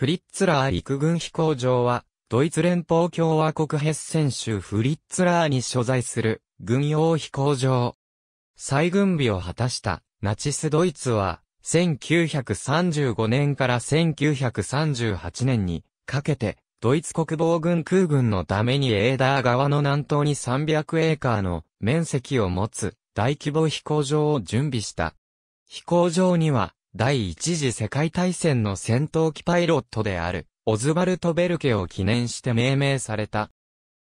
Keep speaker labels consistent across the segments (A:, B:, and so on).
A: フリッツラー陸軍飛行場は、ドイツ連邦共和国ヘッセン州フリッツラーに所在する軍用飛行場。再軍備を果たしたナチスドイツは、1935年から1938年にかけて、ドイツ国防軍空軍のためにエーダー側の南東に300エーカーの面積を持つ大規模飛行場を準備した。飛行場には第一次世界大戦の戦闘機パイロットである、オズバルト・ベルケを記念して命名された。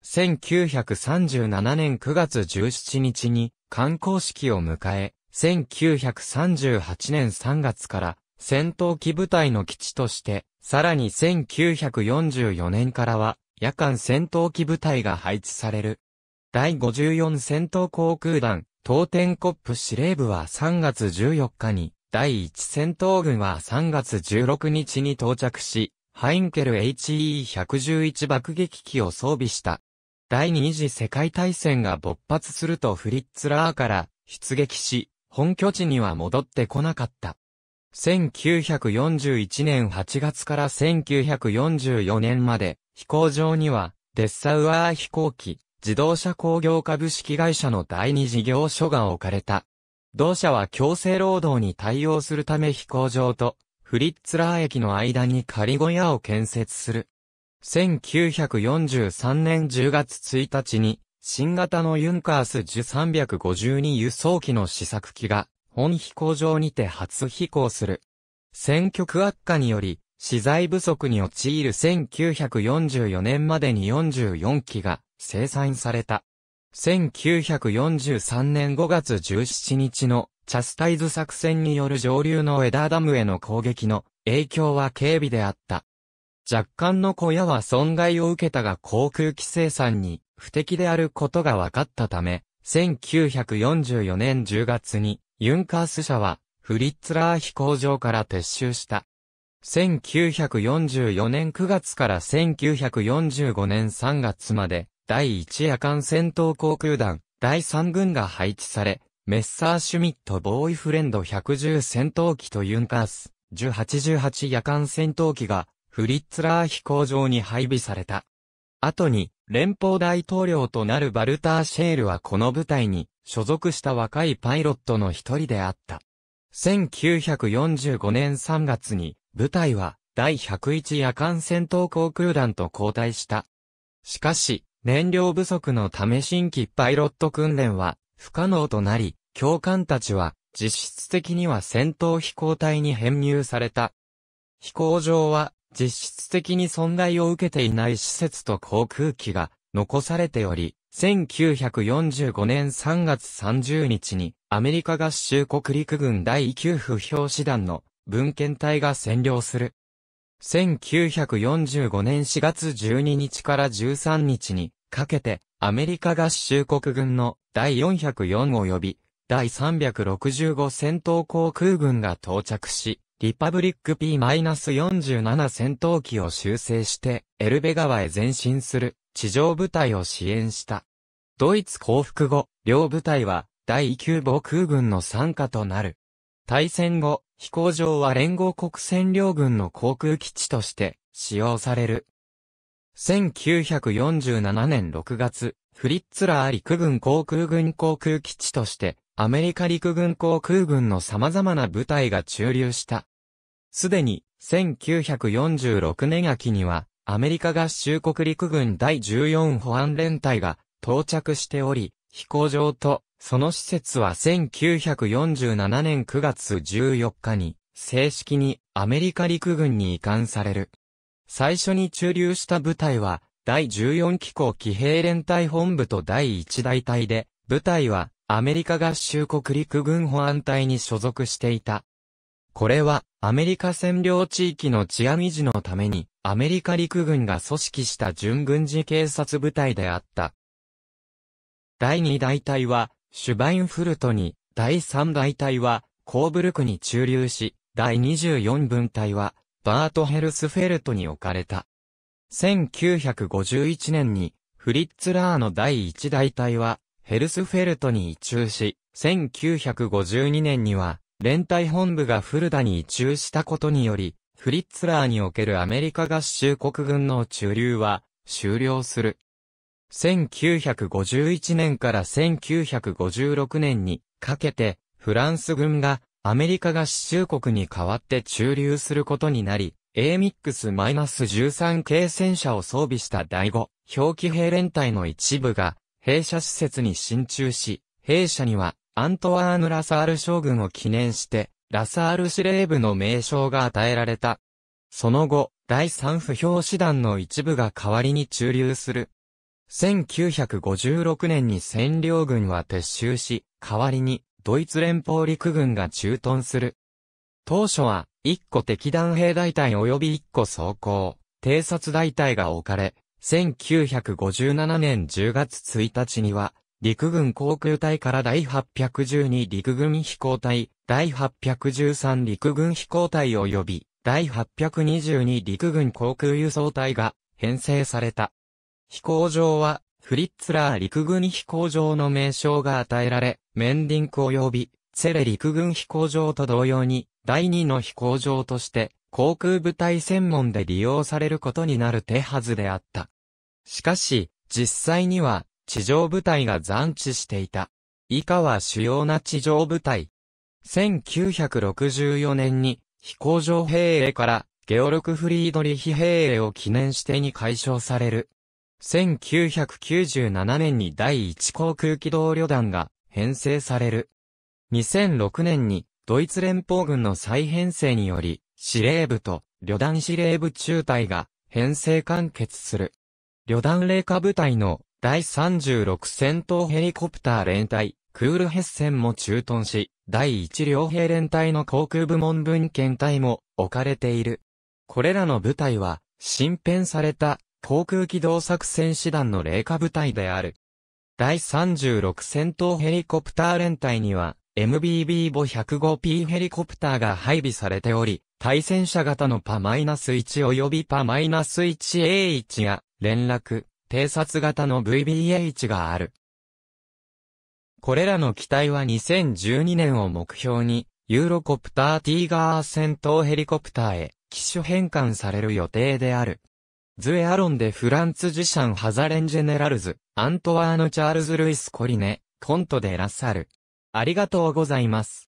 A: 1937年9月17日に、観光式を迎え、1938年3月から戦闘機部隊の基地として、さらに1944年からは夜間戦闘機部隊が配置される。第54戦闘航空団、東天コップ司令部は3月14日に第1戦闘軍は3月16日に到着し、ハインケル HE111 爆撃機を装備した。第二次世界大戦が勃発するとフリッツラーから出撃し、本拠地には戻ってこなかった。1941年8月から1944年まで、飛行場には、デッサウアー飛行機、自動車工業株式会社の第二事業所が置かれた。同社は強制労働に対応するため飛行場とフリッツラー駅の間に仮小屋を建設する。1943年10月1日に新型のユンカース1352輸送機の試作機が本飛行場にて初飛行する。戦局悪化により資材不足に陥る1944年までに44機が生産された。1943年5月17日のチャスタイズ作戦による上流のエダーダムへの攻撃の影響は軽微であった。若干の小屋は損害を受けたが航空機生産に不適であることが分かったため、1944年10月にユンカース社はフリッツラー飛行場から撤収した。1944年9月から1945年3月まで第1夜間戦闘航空団、第3軍が配置され、メッサーシュミットボーイフレンド110戦闘機とユンカース、1818夜間戦闘機が、フリッツラー飛行場に配備された。後に、連邦大統領となるバルター・シェールはこの部隊に所属した若いパイロットの一人であった。1945年3月に、部隊は第101夜間戦闘航空団と交代した。しかし、燃料不足のため新規パイロット訓練は不可能となり、教官たちは実質的には戦闘飛行隊に編入された。飛行場は実質的に損害を受けていない施設と航空機が残されており、1945年3月30日にアメリカ合衆国陸軍第9不評師団の文献隊が占領する。1945年4月12日から13日にかけて、アメリカ合衆国軍の第404及び第365戦闘航空軍が到着し、リパブリック P-47 戦闘機を修正して、エルベ川へ前進する地上部隊を支援した。ドイツ降伏後、両部隊は第9防空軍の参加となる。対戦後、飛行場は連合国占領軍の航空基地として使用される1947年6月、フリッツラー陸軍航空軍航空基地として、アメリカ陸軍航空軍の様々な部隊が駐留した。すでに、1946年秋には、アメリカ合衆国陸軍第14保安連隊が到着しており、飛行場と、その施設は1947年9月14日に、正式にアメリカ陸軍に移管される。最初に駐留した部隊は、第14機構騎兵連隊本部と第1大隊で、部隊はアメリカ合衆国陸軍保安隊に所属していた。これはアメリカ占領地域の治安維持のためにアメリカ陸軍が組織した準軍事警察部隊であった。第2大隊はシュバインフルトに、第3大隊はコーブルクに駐留し、第24分隊はバートヘルスフェルトに置かれた。1951年に、フリッツラーの第一大隊は、ヘルスフェルトに移駐し、1952年には、連隊本部がフルダに移駐したことにより、フリッツラーにおけるアメリカ合衆国軍の駐留は終了する。1951年から1956年にかけてフランス軍がアメリカが支柱国に代わって駐留することになり、AMIX-13 系戦車を装備した第5表記兵連隊の一部が、兵舎施設に進駐し、兵舎には、アントワーヌ・ラサール将軍を記念して、ラサール司令部の名称が与えられた。その後、第3不評師団の一部が代わりに駐留する。1956年に占領軍は撤収し、代わりにドイツ連邦陸軍が駐屯する。当初は、1個敵弾兵大隊及び1個装甲、偵察大隊が置かれ、1957年10月1日には、陸軍航空隊から第812陸軍飛行隊、第813陸軍飛行隊及び、第822陸軍航空輸送隊が編成された。飛行場は、フリッツラー陸軍飛行場の名称が与えられ、メンディンク及び、セレ陸軍飛行場と同様に、第二の飛行場として、航空部隊専門で利用されることになる手はずであった。しかし、実際には、地上部隊が残地していた。以下は主要な地上部隊。1964年に、飛行場兵衛から、ゲオルク・フリードリヒ兵衛を記念してに解消される。1997年に第一航空機動旅団が編成される。2006年にドイツ連邦軍の再編成により、司令部と旅団司令部中隊が編成完結する。旅団霊下部隊の第36戦闘ヘリコプター連隊、クールヘッセンも駐屯し、第1両兵連隊の航空部門分検隊も置かれている。これらの部隊は、新編された航空機動作戦士団の霊下部隊である。第36戦闘ヘリコプター連隊には、MBB 母 105P ヘリコプターが配備されており、対戦車型のパ -1 及びパ -1A1 や、連絡、偵察型の VBH がある。これらの機体は2012年を目標に、ユーロコプターティーガー戦闘ヘリコプターへ、機種変換される予定である。ズエアロンでフランツジシャンハザレンジェネラルズ、アントワーヌ・チャールズ・ルイス・コリネ、コントでラサル。ありがとうございます。